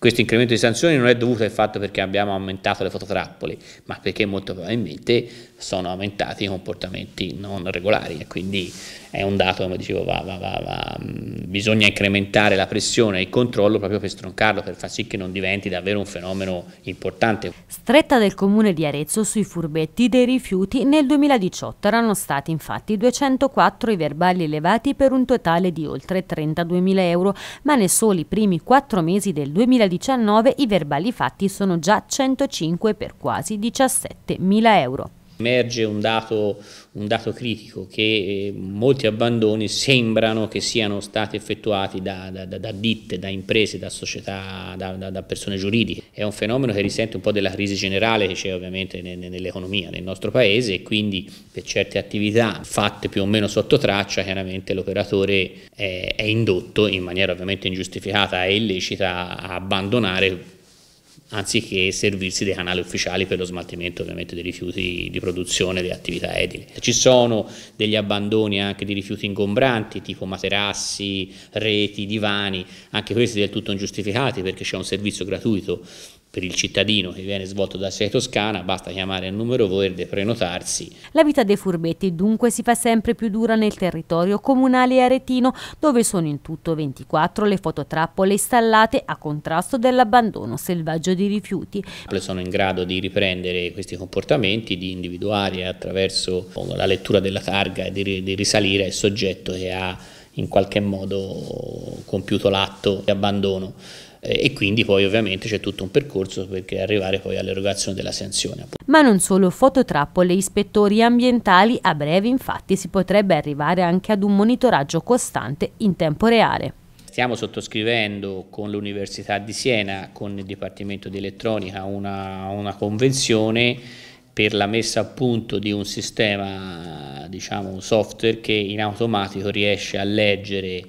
Questo incremento di sanzioni non è dovuto al fatto perché abbiamo aumentato le fototrappole, ma perché molto probabilmente sono aumentati i comportamenti non regolari e quindi è un dato, come dicevo, va, va, va, bisogna incrementare la pressione e il controllo proprio per stroncarlo, per far sì che non diventi davvero un fenomeno importante. Stretta del comune di Arezzo sui furbetti dei rifiuti, nel 2018 erano stati infatti 204 i verbali elevati per un totale di oltre 32.000 euro, ma nei soli primi 4 mesi del 2019 i verbali fatti sono già 105 per quasi 17.000 euro. Emerge un dato, un dato critico che eh, molti abbandoni sembrano che siano stati effettuati da, da, da ditte, da imprese, da società, da, da, persone giuridiche. È un fenomeno che risente un po' della crisi generale che c'è ovviamente nell'economia nel nostro paese e quindi per certe attività fatte più o meno sotto traccia chiaramente l'operatore è, è indotto in maniera ovviamente ingiustificata e illecita a abbandonare anziché servirsi dei canali ufficiali per lo smaltimento ovviamente dei rifiuti di produzione delle attività edili. Ci sono degli abbandoni anche di rifiuti ingombranti tipo materassi, reti, divani, anche questi del tutto ingiustificati perché c'è un servizio gratuito per il cittadino che viene svolto da Sede Toscana basta chiamare il numero verde e prenotarsi. La vita dei furbetti dunque si fa sempre più dura nel territorio comunale aretino dove sono in tutto 24 le fototrappole installate a contrasto dell'abbandono selvaggio di rifiuti. Sono in grado di riprendere questi comportamenti, di individuare attraverso la lettura della targa e di risalire al soggetto che ha in qualche modo compiuto l'atto di abbandono eh, e quindi poi ovviamente c'è tutto un percorso per arrivare poi all'erogazione della sanzione. Ma non solo fototrappole, ispettori ambientali, a breve infatti si potrebbe arrivare anche ad un monitoraggio costante in tempo reale. Stiamo sottoscrivendo con l'Università di Siena, con il Dipartimento di Elettronica, una, una convenzione per la messa a punto di un sistema, diciamo un software che in automatico riesce a leggere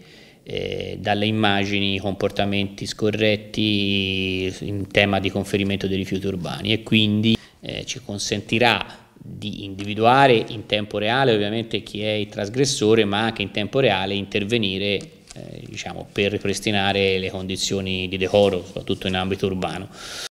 eh, dalle immagini i comportamenti scorretti in tema di conferimento dei rifiuti urbani e quindi eh, ci consentirà di individuare in tempo reale ovviamente chi è il trasgressore ma anche in tempo reale intervenire eh, diciamo, per ripristinare le condizioni di decoro soprattutto in ambito urbano.